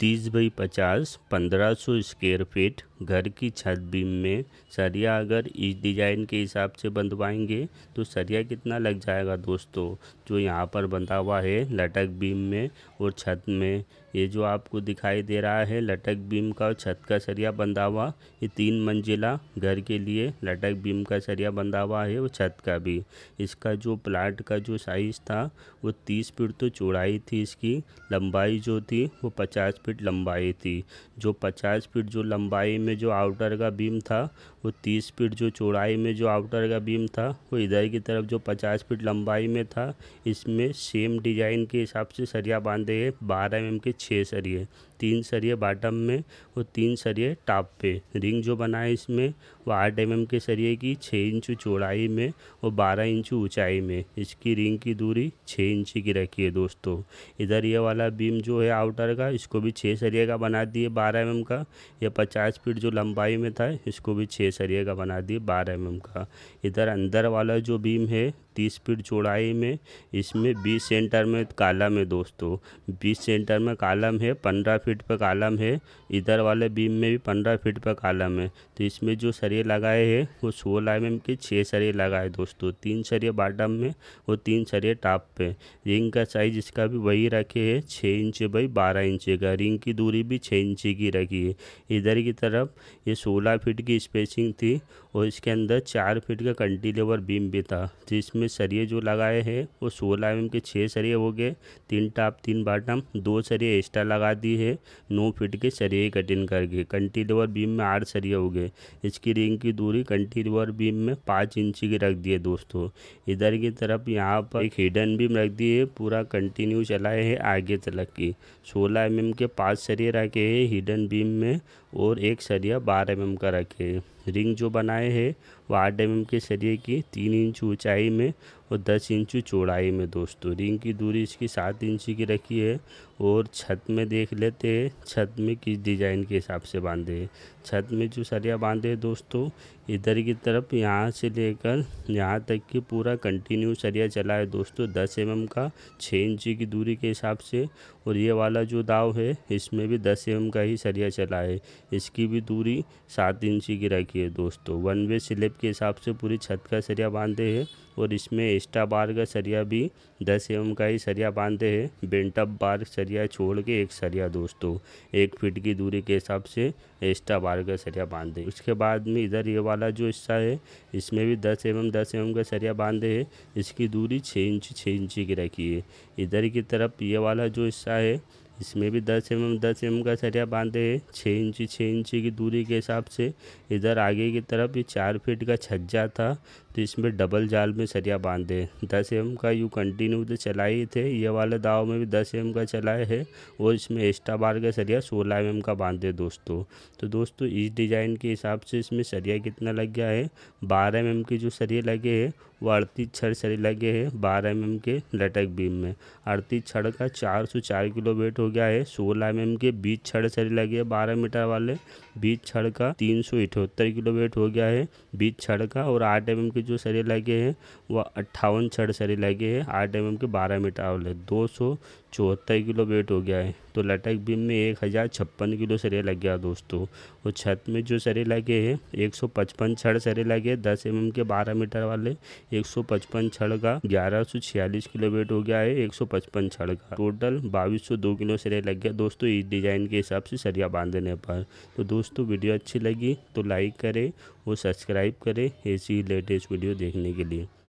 तीस बाई पचास पंद्रह सौ स्क्वेयर फीट घर की छत बीम में सरिया अगर इस डिज़ाइन के हिसाब से बंधवाएंगे तो सरिया कितना लग जाएगा दोस्तों जो यहाँ पर बंधा हुआ है लटक बीम में और छत में ये जो आपको दिखाई दे रहा है लटक बीम का और छत का सरिया बंधा हुआ ये तीन मंजिला घर के लिए लटक बीम का सरिया बंधा हुआ है और छत का भी इसका जो प्लाट का जो साइज़ था वो तीस फिट तो चौड़ाई थी इसकी लंबाई जो थी वो पचास फिट लंबाई थी जो पचास फिट जो लंबाई में में जो आउटर का बीम था वो तीस फीट जो चौड़ाई में जो आउटर का बीम था वो इधर की तरफ जो पचास फीट लंबाई में था इसमें सेम डिजाइन के हिसाब से सरिया बांधे है बारह एम mm के छः सरिए तीन सरिये बॉटम में और तीन सरिये टॉप पे रिंग जो बनाए इसमें वो आठ एम mm के सरिये की छः इंच चौड़ाई में और बारह इंच ऊंचाई में इसकी रिंग की दूरी छः इंच की रखी है दोस्तों इधर ये वाला बीम जो है आउटर का इसको भी छः सरिये का बना दिए बारह एम mm का यह पचास फीट फीट जो लंबाई में था इसको भी छः सरिये का बना दिए बारह एम mm का इधर अंदर वाला जो बीम है तीस फीट चौड़ाई में इसमें बीस सेंटर में कालम है दोस्तों बीस सेंटर में कालम है पंद्रह फीट पर कालम है इधर वाले बीम में भी पंद्रह फीट पर कालम है तो इसमें जो सरिये लगाए हैं वो सोलह एम mm एम के छः सरिये लगाए दोस्तों तीन सरिये बाटम में और तीन सरिये टॉप पे रिंग का साइज इसका भी वही रखे है छः इंच बाई बारह इंच का रिंग की दूरी भी छः इंच की रखी है इधर की तरफ ये सोलह फीट की स्पेसिंग थी और इसके अंदर चार फीट का कंटीलेवर बीम भी था जिसमें तो में सरिये जो लगाए हैं वो सोलह एम के छः सरिये हो गए तीन टॉप तीन बाटम दो सरिये एक्स्ट्रा लगा दी है नौ फिट के सरिये कटिंग करके कंटी कंटीलेवर बीम में आठ सरिये हो गए इसकी रिंग की दूरी कंटी कंटीलेवर बीम में पाँच इंची की रख दी है दोस्तों इधर की तरफ यहाँ पर एक हिडन बीम रख दी है पूरा कंटिन्यू चलाए है आगे तलक की सोलह एम के पाँच सरिये रखे है हिडन बीम में और एक सरिया बारह एम का रखे है रिंग जो बनाए हैं वो आठ एम के शरीर की तीन इंच ऊंचाई में और दस इंची चौड़ाई में दोस्तों रिंग की दूरी इसकी सात इंची की रखी है और छत में देख लेते हैं छत में किस डिज़ाइन के हिसाब से बांधे छत में जो सरिया बांधे दोस्तों इधर की तरफ यहाँ से लेकर यहाँ तक कि पूरा कंटिन्यू सरिया चला है दोस्तों दस एम का छः इंची की दूरी के हिसाब से और ये वाला जो दाव है इसमें भी दस एम का ही सरिया चला है इसकी भी दूरी सात इंची की रखी है दोस्तों वन वे स्लेब के हिसाब से पूरी छत का सरिया बांधे है और इसमें बेस्टा बार का सरिया भी दस एम का ही सरिया बांधते हैं बेंटअप बार सरिया छोड़ के एक सरिया दोस्तों एक फीट की दूरी के हिसाब से एस्टा बार का सरिया बांधते हैं उसके बाद में इधर ये वाला जो हिस्सा है इसमें भी दस एम दस एम का सरिया बांधे है इसकी दूरी छः इंच छः इंची की रखी है इधर की तरफ ये वाला जो हिस्सा है इसमें भी दस एम एम दस एम का सरिया बांधे है छः इंची छः इंची की दूरी के हिसाब से इधर आगे की तरफ ये चार फीट का छज्जा था तो इसमें डबल जाल में सरिया बांधे दस एम का यू कंटिन्यू तो चलाए थे ये वाले दाव में भी दस एम का चलाए है और इसमें एक्स्ट्रा बार का सरिया सोलह एम का बांधे दोस्तों तो दोस्तों इस डिज़ाइन के हिसाब से इसमें सरिया कितना लग गया है बारह एम के जो सरिया लगे है वो अड़तीस छड़ सरिया लगे है बारह एम के लटक बीम में अड़तीस छड़ का चार सौ चार किलो वेट गया है सोलह एम के बीच छड़ सरी लगे बारह मीटर वाले बीच छड़ का तीन सौ अठहत्तर किलो वेट हो गया है बीच छड़ का और आठ एम के जो सरे लगे हैं वह अट्ठावन छड़ सरे लगे हैं आठ एम के बारह मीटर वाले दो सौ चौहत्तर किलो वेट हो गया है तो लटक बीम में एक हज़ार छप्पन किलो सरे लग गया दोस्तों और छत में जो सरे लगे हैं एक सौ पचपन छड़ सरे लगे दस एम के बारह मीटर वाले एक सौ पचपन छड़ का ग्यारह सौ छियालीस किलो वेट हो गया है एक सौ पचपन छड़ का टोटल बाईस सौ दो किलो सरे लग गया दोस्तों इस डिज़ाइन के हिसाब से सरिया बांधने पर तो दोस्तों वीडियो अच्छी लगी तो लाइक करें और सब्सक्राइब करें ऐसी लेटेस्ट वीडियो देखने के लिए